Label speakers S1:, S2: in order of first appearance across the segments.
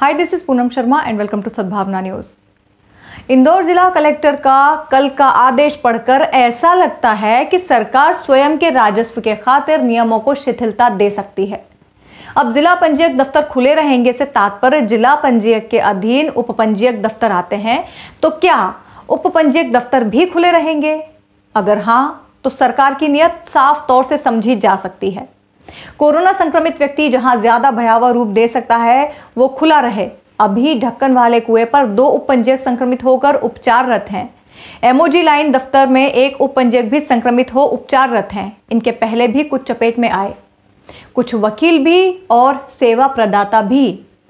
S1: hi this is Poonam Sharma and welcome to Sadbhavna news Indore जिला collector का कल का आदेश पढ़कर ऐसा लगता है कि सरकार स्वयं के राजस्व के खातिर नियमों को शिथिलता दे सकती है अब जिला पंजीयक दफ्तर खुले रहेंगे से तात्पर्य जिला पंजीयक के अधीन उप पंजीयक दफ्तर आते हैं तो क्या उप पंजीयक दफ्तर भी खुले रहेंगे अगर हाँ तो सरकार की नियत साफ तौर से समझी जा सकती है कोरोना संक्रमित व्यक्ति जहां ज्यादा भयावह रूप दे सकता है वो खुला रहे अभी ढक्कन वाले कुएं पर दो उपपंजीयक संक्रमित होकर उपचाररत हैं एमओजी लाइन दफ्तर में एक उपपंजीयक भी संक्रमित हो उपचाररत हैं इनके पहले भी कुछ चपेट में आए कुछ वकील भी और सेवा प्रदाता भी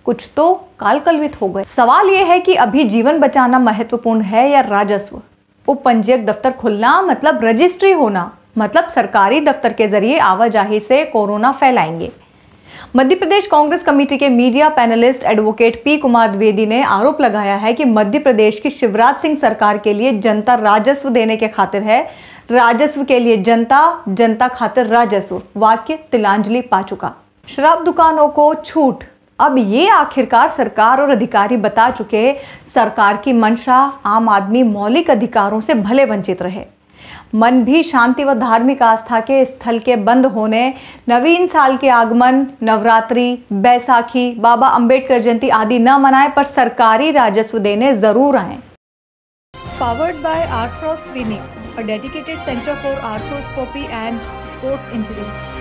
S1: कुछ तो कालकलवित हो गए सवाल यह है कि अभी जीवन बचाना महत्वपूर्ण है या राजस्व उपपंजीयक दफ्तर खुलना मतलब रजिस्ट्री होना मतलब सरकारी दफ्तर के जरिए आवाजाही से कोरोना फैलाएंगे मध्य प्रदेश कांग्रेस कमेटी के media panelist advocate P Kumar Dwivedi ने आरोप लगाया है कि मध्य प्रदेश की शिवराज सिंह सरकार के लिए जनता राजस्व देने के खातिर है राजस्व के लिए जनता जनता खातिर राजस्व वाक्य तिलांजलि पा चुका शराब दुकानों को छूट अब ये आखिरकार सरकार और अधिकारी बता चुके सरकार की मंशा आम आदमी मौलिक अधिकारों से भले वंचित रहे मन भी शांति व धार्मिक आस्था के स्थल के बंद होने नवीन साल के आगमन नवरात्रि बैसाखी बाबा अंबेडकर जयंती आदि न मनाए पर सरकारी राजस्व देने जरूर आए powered by Arthros clinic dedicated centre for arthroscopy and sports sports